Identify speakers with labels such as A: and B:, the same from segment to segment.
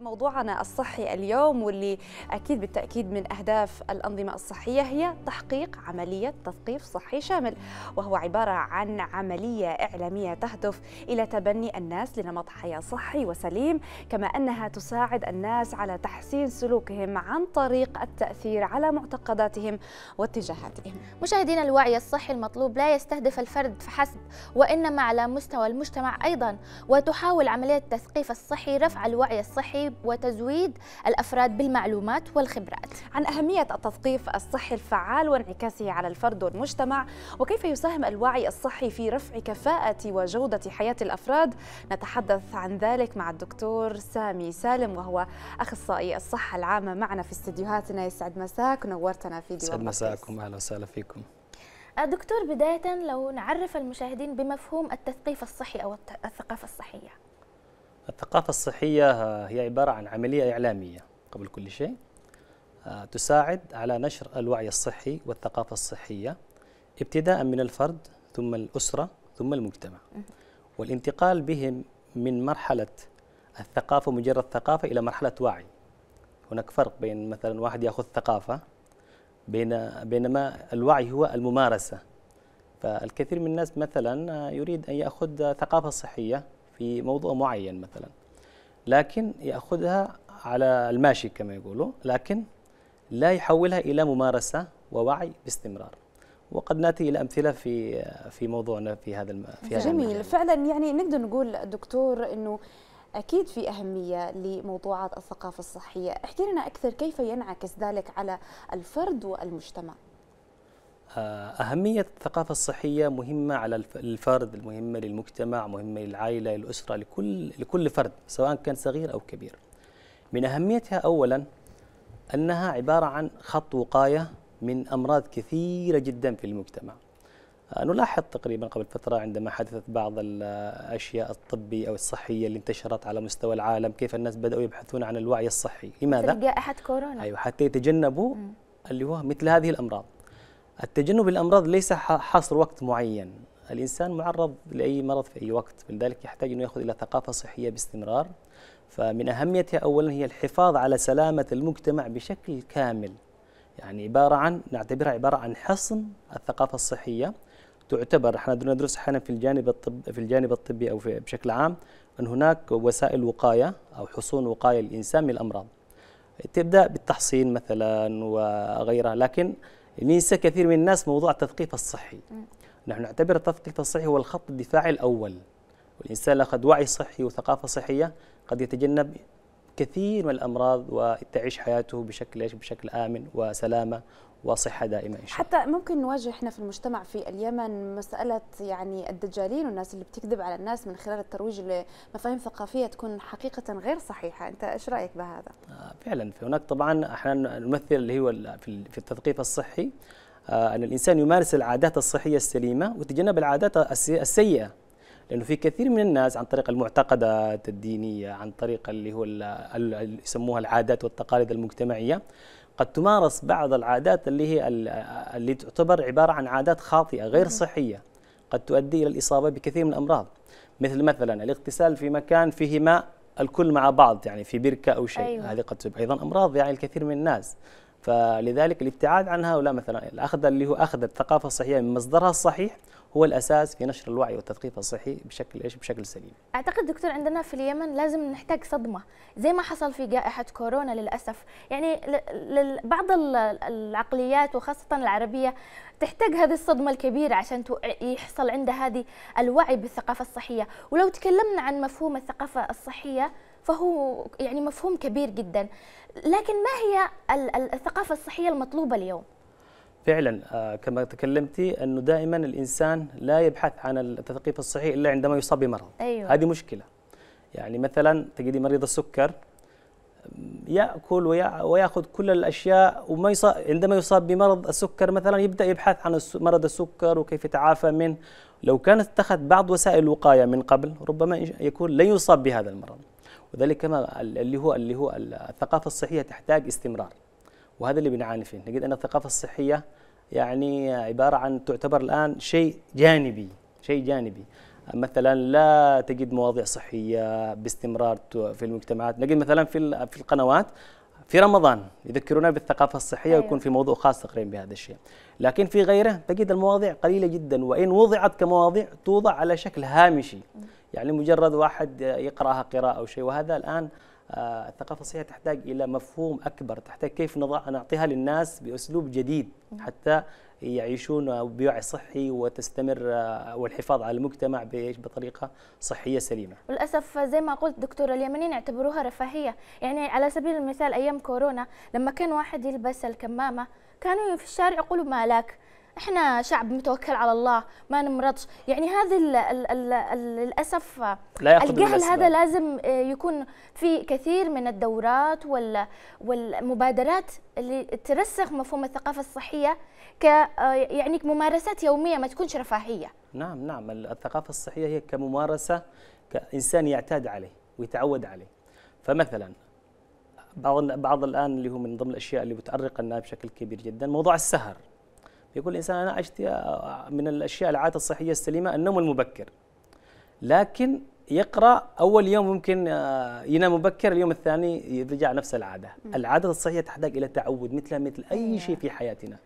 A: موضوعنا الصحي اليوم واللي اكيد بالتاكيد من اهداف الانظمه الصحيه هي تحقيق عمليه تثقيف صحي شامل وهو عباره عن عمليه اعلاميه تهدف الى تبني الناس لنمط حياه صحي وسليم كما انها تساعد الناس على تحسين سلوكهم عن طريق التاثير على معتقداتهم واتجاهاتهم.
B: مشاهدينا الوعي الصحي المطلوب لا يستهدف الفرد فحسب وانما على مستوى المجتمع ايضا وتحاول عمليه التثقيف الصحي رفع الوعي الصحي ترحيب وتزويد الأفراد بالمعلومات والخبرات عن أهمية التثقيف الصحي
A: الفعال وانعكاسه على الفرد والمجتمع وكيف يساهم الوعي الصحي في رفع كفاءة وجودة حياة الأفراد نتحدث عن ذلك مع الدكتور سامي سالم وهو أخصائي الصحة العامة معنا في استديوهاتنا يسعد مساك نورتنا في ديوان يسعد
C: مساكم أهلا وسهلا فيكم
B: أه، دكتور بداية لو نعرف المشاهدين بمفهوم التثقيف الصحي أو الثقافة الصحية
C: الثقافة الصحية هي عبارة عن عملية إعلامية قبل كل شيء آه، تساعد على نشر الوعي الصحي والثقافة الصحية ابتداء من الفرد ثم الأسرة ثم المجتمع والانتقال بهم من مرحلة الثقافة مجرد ثقافة إلى مرحلة وعي هناك فرق بين مثلا واحد يأخذ ثقافة بين بينما الوعي هو الممارسة فالكثير من الناس مثلا آه، يريد أن يأخذ ثقافة صحية في موضوع معين مثلا لكن يأخذها على الماشي كما يقولوا لكن لا يحولها إلى ممارسة ووعي باستمرار وقد ناتي الى امثله في في موضوعنا في هذا الم... في هذا جميل هذا
A: فعلا يعني نقدر نقول دكتور انه اكيد في اهميه لموضوعات الثقافه الصحيه احكي لنا اكثر كيف ينعكس ذلك على الفرد والمجتمع
C: أهمية الثقافة الصحية مهمة على الفرد مهمة للمجتمع مهمة للعائلة للأسرة لكل, لكل فرد سواء كان صغير أو كبير من أهميتها أولا أنها عبارة عن خط وقاية من أمراض كثيرة جدا في المجتمع آه، نلاحظ تقريبا قبل فترة عندما حدثت بعض الأشياء الطبية أو الصحية اللي انتشرت على مستوى العالم كيف الناس بدأوا يبحثون عن الوعي الصحي لماذا؟
B: جائحة كورونا أيوة
C: حتى يتجنبوا اللي هو مثل هذه الأمراض التجنب الأمراض ليس حصر وقت معين الإنسان معرض لأي مرض في أي وقت لذلك يحتاج أنه يأخذ إلى ثقافة صحية باستمرار فمن أهميتها أولا هي الحفاظ على سلامة المجتمع بشكل كامل يعني عبارة عن نعتبرها عبارة عن حصن الثقافة الصحية تعتبر احنا ندرس احيانا في الجانب الطب في الجانب الطبي او في بشكل عام ان هناك وسائل وقايه او حصون وقايه للانسان من الامراض تبدا بالتحصين مثلا وغيرها لكن ننسى كثير من الناس موضوع التثقيف الصحي نحن نعتبر التثقيف الصحي هو الخط الدفاعي الأول والإنسان لو أخذ وعي صحي وثقافة صحية قد يتجنب كثير من الأمراض وتعيش حياته بشكل بشكل آمن وسلامة وصحة دائمة إن شاء
A: الله حتى ممكن نواجه إحنا في المجتمع في اليمن مسألة يعني الدجالين والناس اللي بتكذب على الناس من خلال الترويج لمفاهيم ثقافية تكون حقيقة غير صحيحة أنت إيش رأيك بهذا؟
C: آه، فعلا في هناك طبعا إحنا نمثل اللي هو في التثقيف الصحي آه، أن الإنسان يمارس العادات الصحية السليمة وتجنب العادات السيئة لانه في كثير من الناس عن طريق المعتقدات الدينيه عن طريق اللي هو يسموها العادات والتقاليد المجتمعيه قد تمارس بعض العادات اللي هي اللي تعتبر عباره عن عادات خاطئه غير صحيه قد تؤدي الى الاصابه بكثير من الامراض مثل مثلا الاغتسال في مكان فيه ماء الكل مع بعض يعني في بركه او شيء أيوة. هذه قد تسبب ايضا امراض يعني الكثير من الناس فلذلك الابتعاد عن هؤلاء مثلا الاخذ اللي هو اخذ الثقافه الصحيه من مصدرها الصحيح هو الاساس في نشر الوعي والتثقيف الصحي بشكل ايش بشكل سليم
B: اعتقد دكتور عندنا في اليمن لازم نحتاج صدمه زي ما حصل في جائحه كورونا للاسف يعني لبعض العقليات وخاصه العربيه تحتاج هذه الصدمه الكبيره عشان يحصل عندها هذه الوعي بالثقافه الصحيه ولو تكلمنا عن مفهوم الثقافه الصحيه فهو يعني مفهوم كبير جدا لكن ما هي الثقافه الصحيه المطلوبه اليوم
C: فعلا آه، كما تكلمتي انه دائما الانسان لا يبحث عن التثقيف الصحي الا عندما يصاب بمرض أيوة. هذه مشكله يعني مثلا تجدي مريض السكر ياكل وياخذ كل الاشياء وما يصاب عندما يصاب بمرض السكر مثلا يبدا يبحث عن مرض السكر وكيف يتعافى منه لو كان اتخذ بعض وسائل الوقايه من قبل ربما يكون لن يصاب بهذا المرض وذلك كما اللي هو اللي هو الثقافه الصحيه تحتاج استمرار وهذا اللي بنعاني فيه نجد أن الثقافة الصحية يعني عبارة عن تعتبر الآن شيء جانبي شيء جانبي مثلا لا تجد مواضيع صحية باستمرار في المجتمعات نجد مثلا في في القنوات في رمضان يذكرونا بالثقافة الصحية ويكون أيوه. في موضوع خاص تقريبا بهذا الشيء لكن في غيره تجد المواضيع قليلة جدا وإن وضعت كمواضيع توضع على شكل هامشي يعني مجرد واحد يقرأها قراءة أو شيء وهذا الآن آه، الثقافه الصحيه تحتاج الى مفهوم اكبر تحتاج كيف نضع نعطيها للناس باسلوب جديد نعم. حتى يعيشون بوعي صحي وتستمر آه، والحفاظ على المجتمع بطريقه صحيه سليمه.
B: للاسف زي ما قلت دكتور اليمنيين اعتبروها رفاهيه، يعني على سبيل المثال ايام كورونا لما كان واحد يلبس الكمامه كانوا في الشارع يقولوا مالك احنا شعب متوكل على الله ما نمرضش يعني هذه للاسف لا الجهل هذا لازم آه، يكون في كثير من الدورات والمبادرات اللي ترسخ مفهوم الثقافه الصحيه ك آه، يعني ممارسات يوميه ما تكونش رفاهيه
C: نعم نعم الثقافه الصحيه هي كممارسه كانسان يعتاد عليه ويتعود عليه فمثلا بعض بعض الان اللي هو من ضمن الاشياء اللي بتعرق الناس بشكل كبير جدا موضوع السهر يقول الانسان انا عشت من الاشياء العاده الصحيه السليمه النوم المبكر لكن يقرا اول يوم ممكن آه، ينام مبكر اليوم الثاني يرجع نفس العاده العاده الصحيه تحتاج الى تعود مثل مثل اي شيء في حياتنا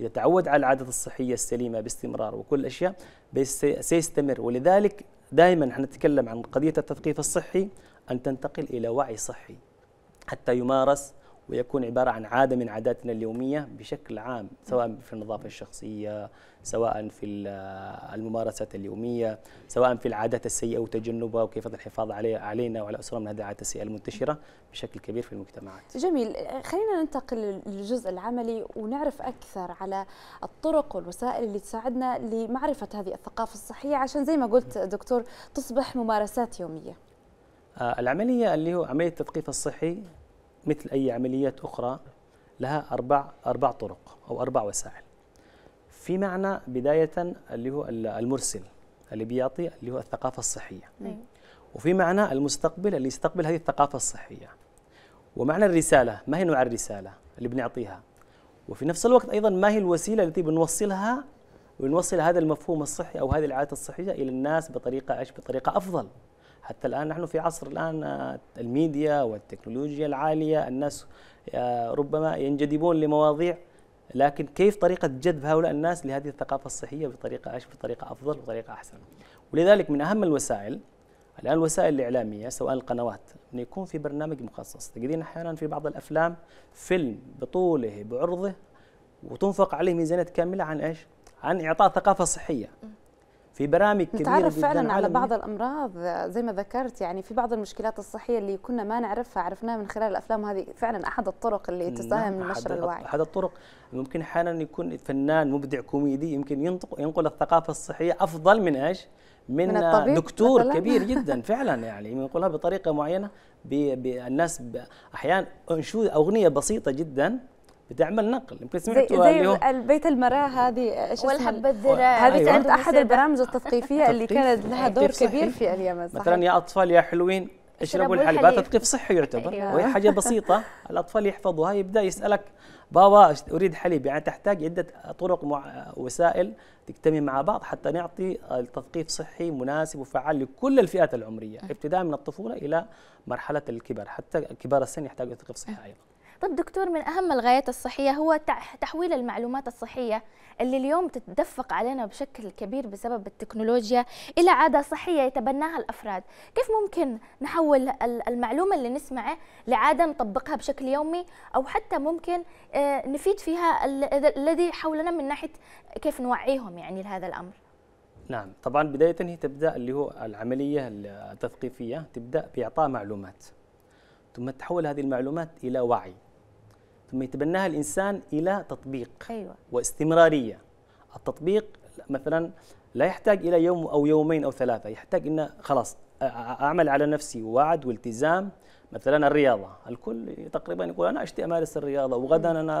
C: اذا تعود على العاده الصحيه السليمه باستمرار وكل الاشياء سيستمر ولذلك دائما احنا نتكلم عن قضيه التثقيف الصحي ان تنتقل الى وعي صحي حتى يمارس ويكون عبارة عن عادة من عاداتنا اليومية بشكل عام سواء في النظافة الشخصية سواء في الممارسات اليومية سواء في العادات السيئة وتجنبها وكيف الحفاظ عليها علينا وعلى اسرنا من هذه العادات السيئة المنتشرة بشكل كبير في المجتمعات
A: جميل خلينا ننتقل للجزء العملي ونعرف أكثر على الطرق والوسائل اللي تساعدنا لمعرفة هذه الثقافة الصحية عشان زي ما قلت دكتور تصبح ممارسات يومية
C: آه، العملية اللي هو عملية التثقيف الصحي مثل أي عمليات أخرى لها أربع أربع طرق أو أربع وسائل في معنى بداية اللي هو المرسل اللي بيعطي اللي هو الثقافة الصحية أيوة. وفي معنى المستقبل اللي يستقبل هذه الثقافة الصحية ومعنى الرسالة ما هي نوع الرسالة اللي بنعطيها وفي نفس الوقت أيضا ما هي الوسيلة التي بنوصلها ونوصل هذا المفهوم الصحي أو هذه العادة الصحية إلى الناس بطريقة إيش بطريقة أفضل حتى الآن نحن في عصر الآن آه، الميديا والتكنولوجيا العالية الناس آه، ربما ينجذبون لمواضيع لكن كيف طريقة جذب هؤلاء الناس لهذه الثقافة الصحية بطريقة أش بطريقة أفضل بطريقة أحسن ولذلك من أهم الوسائل الآن الوسائل الإعلامية سواء القنوات أن يكون في برنامج مخصص تجدين أحيانا في بعض الأفلام فيلم بطوله بعرضه وتنفق عليه ميزانية كاملة عن إيش؟ عن إعطاء ثقافة صحية في برامج كبيره نتعرف فعلا على بعض
A: الامراض زي ما ذكرت يعني في بعض المشكلات الصحيه اللي كنا ما نعرفها عرفناها من خلال الافلام هذه فعلا احد الطرق اللي نعم، تساهم في نشر الوعي
C: احد الطرق ممكن احيانا يكون فنان مبدع كوميدي يمكن ينطق ينقل الثقافه الصحيه افضل من ايش؟ من, من دكتور مثلاً. كبير جدا فعلا يعني ينقلها بطريقه معينه بالناس احيانا انشود اغنيه بسيطه جدا بتعمل نقل يمكن سمعتوا زي, زي
A: البيت المراه هذه ايش والحبه الذراع أيوة. هذه كانت احد البرامج التثقيفيه اللي كانت لها دور كبير في اليمن مثلا
C: يا اطفال يا حلوين اشربوا الحليب تثقيف صحي يعتبر أيوة. وهي حاجه بسيطه الاطفال يحفظوها يبدا يسالك بابا اريد حليب يعني تحتاج عده طرق وسائل تجتمع مع بعض حتى نعطي تثقيف صحي مناسب وفعال لكل الفئات العمريه أه. ابتداء من الطفوله الى مرحله الكبر حتى كبار السن يحتاجوا تثقيف صحي أه. ايضا
B: طيب دكتور من أهم الغايات الصحية هو تحويل المعلومات الصحية اللي اليوم تتدفق علينا بشكل كبير بسبب التكنولوجيا إلى عادة صحية يتبناها الأفراد كيف ممكن نحول المعلومة اللي نسمعه لعادة نطبقها بشكل يومي أو حتى ممكن آه، نفيد فيها الذي حولنا من ناحية كيف نوعيهم يعني لهذا الأمر
C: نعم طبعا بداية هي تبدأ اللي هو العملية التثقيفية تبدأ بإعطاء معلومات ثم تحول هذه المعلومات إلى وعي ثم يتبناها الانسان الى تطبيق أيوة. واستمراريه التطبيق مثلا لا يحتاج الى يوم او يومين او ثلاثه يحتاج ان خلاص اعمل على نفسي وعد والتزام مثلا الرياضه الكل تقريبا يقول انا اشتي امارس الرياضه وغدا انا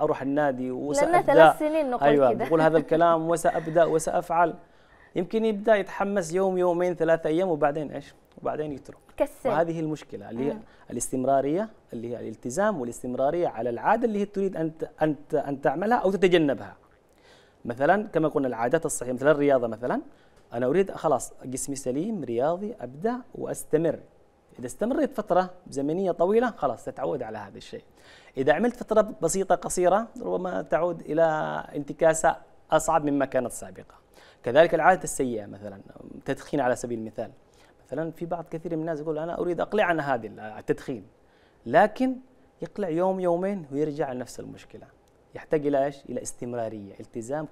C: اروح النادي وسابدا لنا ثلاث سنين نقول أيوة كده هذا الكلام وسابدا وسافعل يمكن يبدا يتحمس يوم يومين ثلاثة ايام وبعدين ايش؟ وبعدين يترك كسل وهذه المشكله اللي هي آه. الاستمراريه اللي هي الالتزام والاستمراريه على العاده اللي هي تريد ان ان ان تعملها او تتجنبها مثلا كما قلنا العادات الصحيه مثلا الرياضه مثلا انا اريد خلاص جسمي سليم رياضي ابدا واستمر اذا استمريت فتره زمنيه طويله خلاص تتعود على هذا الشيء اذا عملت فتره بسيطه قصيره ربما تعود الى انتكاسه أصعب مما كانت سابقة كذلك العادة السيئة مثلا تدخين على سبيل المثال مثلا في بعض كثير من الناس يقول أنا أريد أقلع عن هذه التدخين لكن يقلع يوم يومين ويرجع لنفس المشكلة يحتاج إلى إيش؟ إلى استمرارية التزام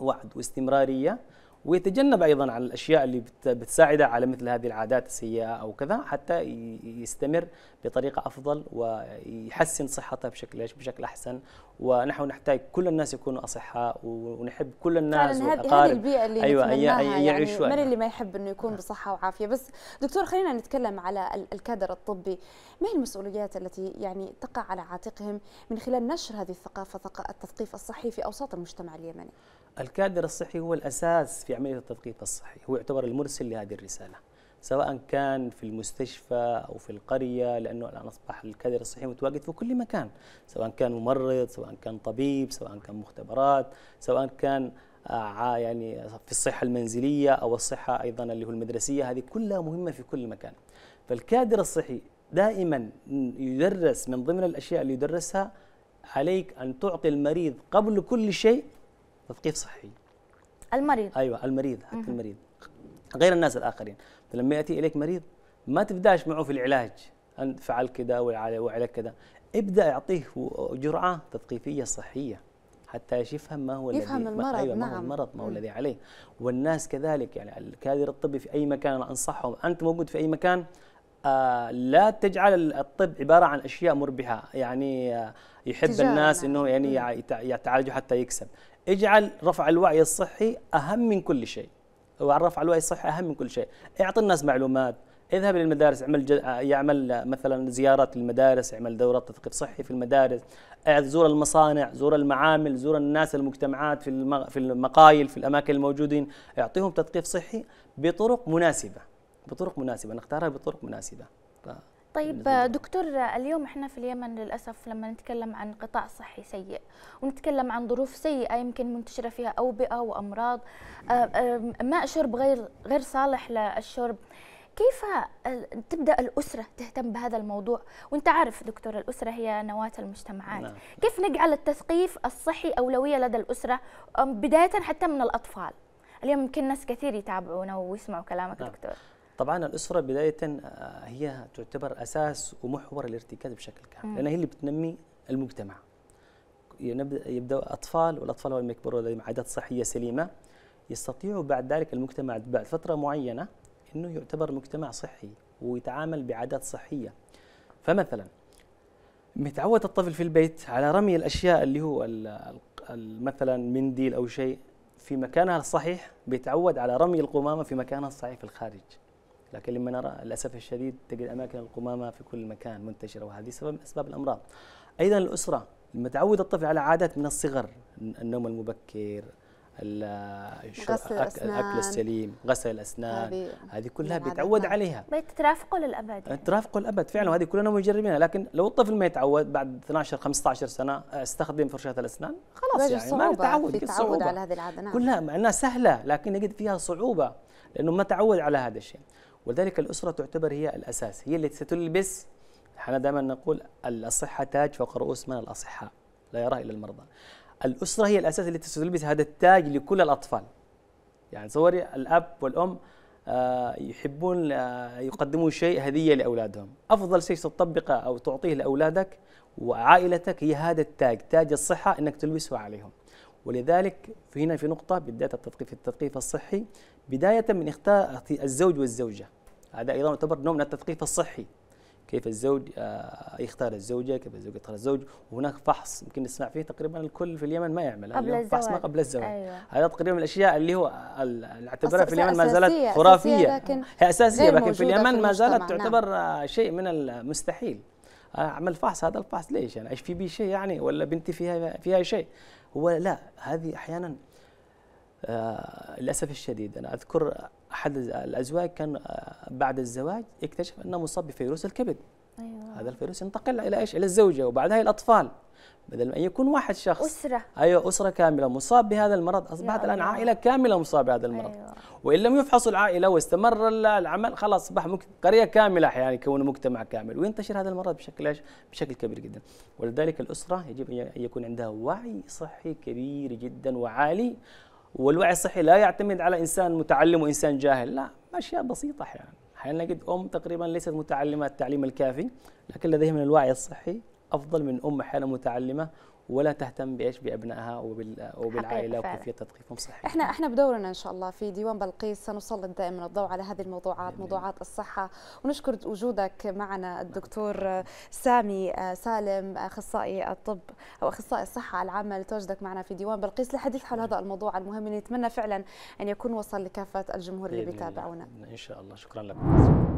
C: وعد واستمرارية ويتجنب ايضا عن الاشياء اللي بتساعده على مثل هذه العادات السيئه او كذا حتى يستمر بطريقه افضل ويحسن صحته بشكل ايش؟ بشكل احسن ونحن نحتاج كل الناس يكونوا اصحاء ونحب كل الناس والاقارب هذه البيئه اللي أيوة يعني من اللي
A: ما يحب انه يكون بصحه وعافيه بس دكتور خلينا نتكلم على الكادر الطبي ما هي المسؤوليات التي يعني تقع على عاتقهم من خلال نشر هذه الثقافه التثقيف الصحي في اوساط
C: المجتمع اليمني الكادر الصحي هو الأساس في عملية التثقيف الصحي هو يعتبر المرسل لهذه الرسالة سواء كان في المستشفى أو في القرية لأنه الآن أصبح الكادر الصحي متواجد في كل مكان سواء كان ممرض سواء كان طبيب سواء كان مختبرات سواء كان آه، يعني في الصحة المنزلية أو الصحة أيضا اللي هو المدرسية هذه كلها مهمة في كل مكان فالكادر الصحي دائما يدرس من ضمن الأشياء اللي يدرسها عليك أن تعطي المريض قبل كل شيء تثقيف صحي المريض ايوه المريض حق المريض غير الناس الاخرين فلما ياتي اليك مريض ما تبداش معه في العلاج انت فعل كذا وعلى كذا ابدا اعطيه جرعه تثقيفيه صحيه حتى يفهم ما هو الذي يفهم المرض أيوة نعم. ما هو نعم. المرض ما هو الذي عليه والناس كذلك يعني الكادر الطبي في اي مكان انا انصحهم انت موجود في اي مكان آه، لا تجعل الطب عباره عن اشياء مربحه يعني آه، يحب الناس يعني. انه يعني يتعالجوا حتى يكسب اجعل رفع الوعي الصحي اهم من كل شيء رفع الوعي الصحي اهم من كل شيء اعطي الناس معلومات اذهب للمدارس اعمل جد... آه، يعمل مثلا زيارات للمدارس اعمل دورات تثقيف صحي في المدارس زور المصانع زور المعامل زور الناس المجتمعات في المغ... في المقايل في الاماكن الموجودين اعطيهم تثقيف صحي بطرق مناسبه بطرق مناسبه نختارها بطرق مناسبه ف...
B: طيب دكتور اليوم احنا في اليمن للاسف لما نتكلم عن قطاع صحي سيء ونتكلم عن ظروف سيئه يمكن منتشره فيها اوبئه وامراض آه، آه، ماء شرب غير غير صالح للشرب كيف آه، تبدا الاسره تهتم بهذا الموضوع وانت عارف دكتور الاسره هي نواه المجتمعات نعم. كيف نجعل التثقيف الصحي اولويه لدى الاسره بدايه حتى من الاطفال اليوم يمكن ناس كثير يتابعونا ويسمعوا كلامك نعم.
C: دكتور طبعا الاسره بدايه آه، هي تعتبر اساس ومحور الارتكاز بشكل كامل لان هي اللي بتنمي المجتمع يبدا اطفال والاطفال لما يكبروا لديهم عادات صحيه سليمه يستطيعوا بعد ذلك المجتمع بعد فتره معينه انه يعتبر مجتمع صحي ويتعامل بعادات صحيه فمثلا متعود الطفل في البيت على رمي الاشياء اللي هو مثلا منديل او شيء في مكانها الصحيح بيتعود على رمي القمامه في مكانها الصحيح في الخارج لكن لما نرى للاسف الشديد تجد اماكن القمامه في كل مكان منتشره وهذه سبب من اسباب الامراض. ايضا الاسره لما تعود الطفل على عادات من الصغر النوم المبكر غسل الاكل السليم غسل الاسنان هذه كلها بيتعود عليها
B: بترافقه للابد يعني.
C: ترافقه للابد فعلا وهذه كلنا مجربينها لكن لو الطفل ما يتعود بعد 12 15 سنه استخدم فرشاه الاسنان خلاص يعني ما تعود يتعود على هذه العاده نعم كلها مع انها سهله لكن نجد فيها صعوبه لانه ما تعود على هذا الشيء ولذلك الأسرة تعتبر هي الأساس هي التي ستلبس احنا دائما نقول الصحة تاج فوق رؤوس من الأصحاء لا يرى إلا المرضى الأسرة هي الأساس التي ستلبس هذا التاج لكل الأطفال يعني تصوري الأب والأم آه، يحبون آه، يقدمون شيء هدية لأولادهم أفضل شيء تطبقه أو تعطيه لأولادك وعائلتك هي هذا التاج تاج الصحة أنك تلبسه عليهم ولذلك هنا في نقطة بالذات التثقيف التثقيف الصحي بداية من إخطاء الزوج والزوجة هذا أيضا يعتبر نوع من التثقيف الصحي كيف الزوج آه، يختار الزوجة كيف الزوج يختار الزوج وهناك فحص يمكن نسمع فيه تقريبا الكل في اليمن ما يعمل قبل الزواج فحص ما قبل الزواج أيوة. هذا تقريبا من الأشياء اللي هو نعتبرها في اليمن ما زالت خرافية أساسية لكن هي أساسية لكن في اليمن ما زالت نعم. تعتبر نعم. شيء من المستحيل أعمل آه، فحص هذا الفحص ليش يعني أيش في بي شيء يعني ولا بنتي فيها فيها شيء هو لا هذه أحيانا آه، للاسف الشديد انا اذكر احد الازواج كان آه، بعد الزواج اكتشف انه مصاب بفيروس الكبد أيوة. هذا الفيروس ينتقل الى ايش الى الزوجه وبعدها الى الاطفال بدل ما يكون واحد شخص أسرة أيوة أسرة كاملة مصاب بهذا المرض أصبحت الآن عائلة كاملة مصابه بهذا المرض أيوة. وإن لم يفحصوا العائلة واستمر العمل خلاص أصبح قرية كاملة أحيانا يكون مجتمع كامل وينتشر هذا المرض بشكل إيش بشكل كبير جدا ولذلك الأسرة يجب أن يكون عندها وعي صحي كبير جدا وعالي والوعي الصحي لا يعتمد على انسان متعلم وانسان جاهل لا اشياء بسيطه احيانا احيانا نجد ام تقريبا ليست متعلمه التعليم الكافي لكن لديها من الوعي الصحي افضل من ام حاله متعلمه ولا تهتم بايش بابنائها وبالعائله وكيفيه تثقيفهم صحيح
A: احنا احنا بدورنا ان شاء الله في ديوان بلقيس سنسلط دائما الضوء على هذه الموضوعات، موضوعات الصحه، ونشكر وجودك معنا الدكتور آه، سامي آه، سالم اخصائي الطب او اخصائي الصحه العامه لتواجدك معنا في ديوان بلقيس للحديث حول نعم. هذا الموضوع المهم نتمنى فعلا ان يكون وصل لكافه الجمهور اللي بيتابعونا.
C: ان شاء الله شكرا لكم.